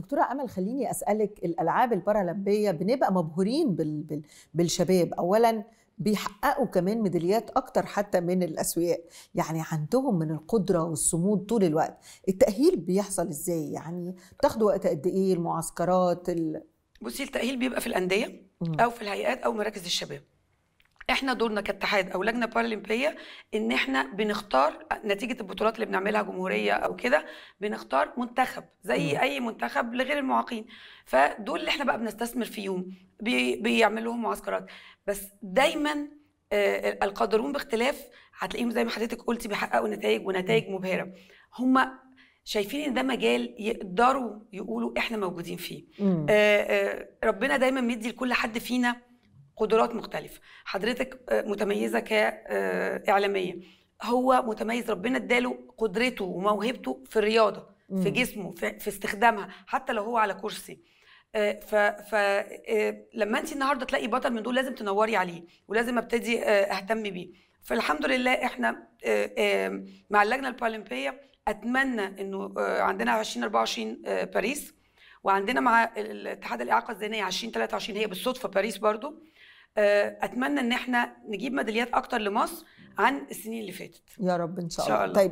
دكتوره امل خليني اسالك الالعاب البارالمبيه بنبقى مبهورين بال... بال... بالشباب اولا بيحققوا كمان ميداليات اكتر حتى من الاسوياء يعني عندهم من القدره والصمود طول الوقت التاهيل بيحصل ازاي يعني بتاخدوا وقت قد ايه المعسكرات ال... بصي التاهيل بيبقى في الانديه او في الهيئات او مراكز الشباب احنا دورنا كاتحاد او لجنه بارالمبيه ان احنا بنختار نتيجه البطولات اللي بنعملها جمهوريه او كده بنختار منتخب زي م. اي منتخب لغير المعاقين فدول اللي احنا بقى بنستثمر فيهم بي بيعملوا لهم معسكرات بس دايما آه القادرون باختلاف هتلاقيهم زي ما حضرتك قلتي بيحققوا نتائج ونتائج مبهره هم شايفين ان ده مجال يقدروا يقولوا احنا موجودين فيه آه آه ربنا دايما مدي لكل حد فينا قدرات مختلفه حضرتك آه، متميزه كاعلاميه هو متميز ربنا اداله قدرته وموهبته في الرياضه في جسمه في, في استخدامها حتى لو هو على كرسي آه، ف ف آه، لما انت النهارده تلاقي بطل من دول لازم تنوري عليه ولازم ابتدي اهتم بيه فالحمد لله احنا مع اللجنه البارالمبيه اتمنى انه عندنا 2024 باريس وعندنا مع الاتحاد الاعاقه الذهنيه 2023 هي بالصدفه باريس برضو آه، اتمنى ان احنا نجيب ميداليات اكتر لمصر عن السنين اللي فاتت يا رب ان شاء, الله. إن شاء الله طيب